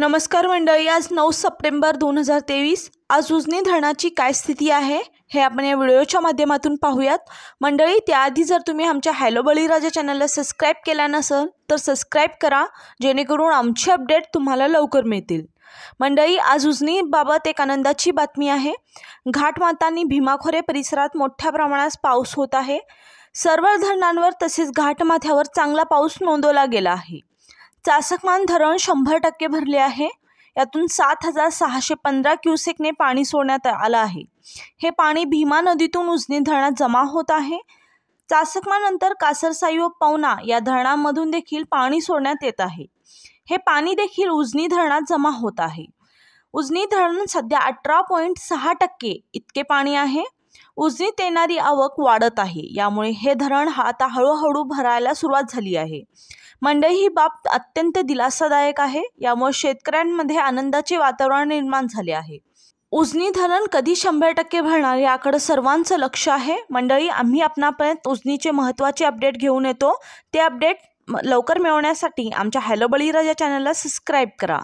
नमस्कार मंडळी आज नऊ सप्टेंबर दोन हजार तेवीस आज उजनी धरणाची काय स्थिती आहे हे आपण या व्हिडिओच्या माध्यमातून पाहूयात मंडळी त्याआधी जर तुम्ही आमच्या हॅलो बळीराजा चॅनलला सबस्क्राईब केला नसेल तर सबस्क्राईब करा जेणेकरून आमचे अपडेट तुम्हाला लवकर मिळतील मंडळी आज उजनीबाबत एक आनंदाची बातमी आहे घाटमाता आणि भीमाखोरे परिसरात मोठ्या प्रमाणात पाऊस होत आहे सर्व धरणांवर तसेच घाटमाथ्यावर चांगला पाऊस नोंदवला गेला आहे चासकमान धरण शंभर टक्के भरले आहे यातून सात हजार सहाशे पंधरा क्युसेकने पाणी सोडण्यात आलं आहे हे पाणी भीमा नदीतून उजनी धरणात जमा होत आहे चासकमानंतर कासरसाई व पवना या धरणांमधून देखील पाणी सोडण्यात येत आहे हे पाणी देखील उजनी धरणात जमा होत आहे उजनी धरण सध्या अठरा पॉईंट सहा टक्के इतके पाणी आहे उजनीत येणारी आवक वाढत आहे यामुळे हे धरण हा आता हळूहळू भरायला सुरुवात झाली आहे मंडई ही बाब अत्यंत दिलासादायक आहे यामुळे शेतकऱ्यांमध्ये आनंदाचे वातावरण निर्माण झाले आहे उजनी धरण कधी शंभर टक्के भरणार याकडे सर्वांचं लक्ष आहे मंडळी आम्ही आपणापर्यंत उजनीचे महत्त्वाचे अपडेट घेऊन येतो ते अपडेट लवकर मिळवण्यासाठी आमच्या हॅलोबळीराजा चॅनलला सबस्क्राईब करा